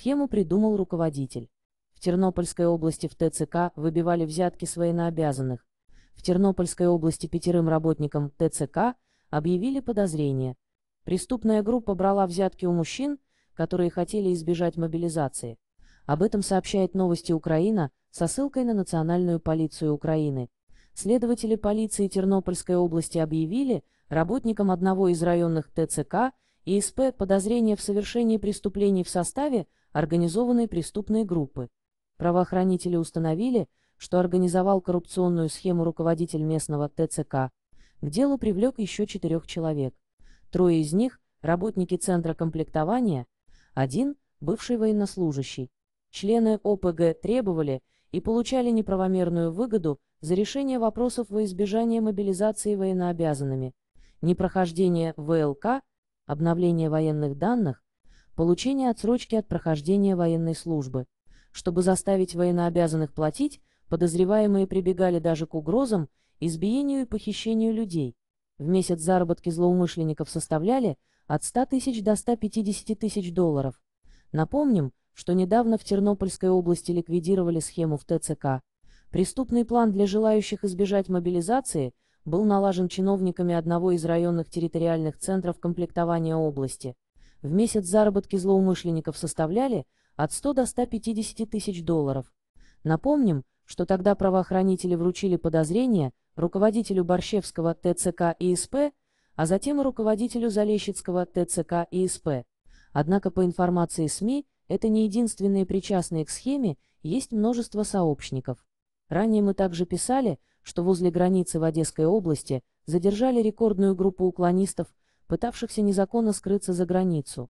Схему придумал руководитель. В Тернопольской области в ТЦК выбивали взятки с военнообязанных. В Тернопольской области пятерым работникам ТЦК объявили подозрение. Преступная группа брала взятки у мужчин, которые хотели избежать мобилизации. Об этом сообщает новости Украина со ссылкой на Национальную полицию Украины. Следователи полиции Тернопольской области объявили работникам одного из районных ТЦК и СП подозрение в совершении преступлений в составе организованные преступные группы. Правоохранители установили, что организовал коррупционную схему руководитель местного ТЦК. К делу привлек еще четырех человек. Трое из них – работники Центра комплектования, один – бывший военнослужащий. Члены ОПГ требовали и получали неправомерную выгоду за решение вопросов во избежание мобилизации военнообязанными, непрохождение ВЛК, обновление военных данных, получение отсрочки от прохождения военной службы. Чтобы заставить военнообязанных платить, подозреваемые прибегали даже к угрозам, избиению и похищению людей. В месяц заработки злоумышленников составляли от 100 тысяч до 150 тысяч долларов. Напомним, что недавно в Тернопольской области ликвидировали схему в ТЦК. Преступный план для желающих избежать мобилизации был налажен чиновниками одного из районных территориальных центров комплектования области. В месяц заработки злоумышленников составляли от 100 до 150 тысяч долларов. Напомним, что тогда правоохранители вручили подозрение руководителю Борщевского ТЦК ИСП, а затем и руководителю Залещицкого ТЦК ИСП. Однако по информации СМИ, это не единственные причастные к схеме, есть множество сообщников. Ранее мы также писали, что возле границы в Одесской области задержали рекордную группу уклонистов, пытавшихся незаконно скрыться за границу,